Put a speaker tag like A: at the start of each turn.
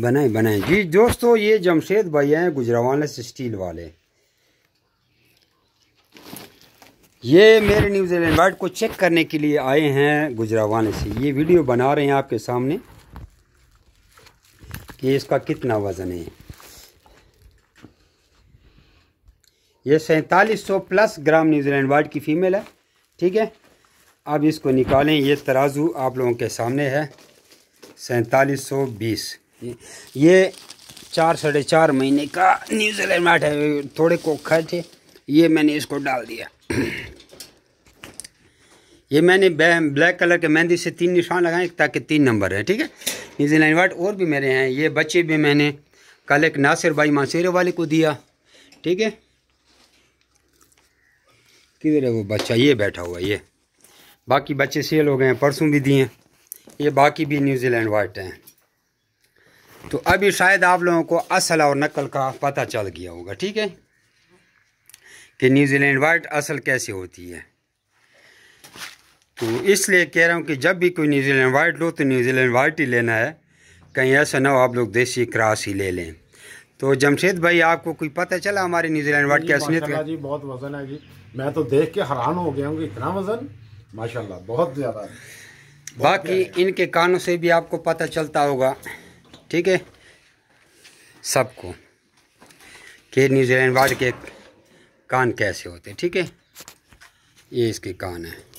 A: बनाए बनाए जी दोस्तों ये जमशेद भाई हैं गुजरावाला से स्टील वाले ये मेरे न्यूजीलैंड वाइट को चेक करने के लिए आए हैं गुजरावाले से ये वीडियो बना रहे हैं आपके सामने कि इसका कितना वज़न है ये सैतालीस सौ प्लस ग्राम न्यूजीलैंड वाइट की फ़ीमेल है ठीक है अब इसको निकालें ये तराजू आप लोगों के सामने है सैतालीस सौ बीस ये, चार साढ़े चार महीने का न्यूजीलैंड मैट है थोड़े कोखा थे ये मैंने इसको डाल दिया ये मैंने ब्लैक कलर के मेहंदी से तीन निशान लगाए ताकि तीन नंबर है ठीक है न्यूजीलैंड वाट और भी मेरे हैं ये बच्चे भी मैंने कल एक नासिर भाई मांसेरे वाले को दिया ठीक है किधर है वो बच्चा ये बैठा हुआ ये बाकी बच्चे सेल हो गए हैं परसों भी दिए ये बाकी भी न्यूजीलैंड वाइट हैं तो अभी शायद आप लोगों को असल और नकल का पता चल गया होगा ठीक है कि न्यूजीलैंड वाइट असल कैसे होती है तो इसलिए कह रहा हूँ कि जब भी कोई न्यूजीलैंड वाइट लो तो न्यूजीलैंड वाइट ही लेना है कहीं ऐसा ना हो आप लोग देसी क्रास ही ले लें तो जमशेद भाई आपको कोई पता चला हमारे न्यूजीलैंड वाइट कैसे जी बहुत वजन है जी मैं तो देख के हैरान हो गया हूँ कि इतना वजन माशा बहुत ज़्यादा बाकी इनके कानों से भी आपको पता चलता होगा ठीक है सबको कि न्यूजीलैंड वार्ड के कान कैसे होते ठीक है ये इसके कान हैं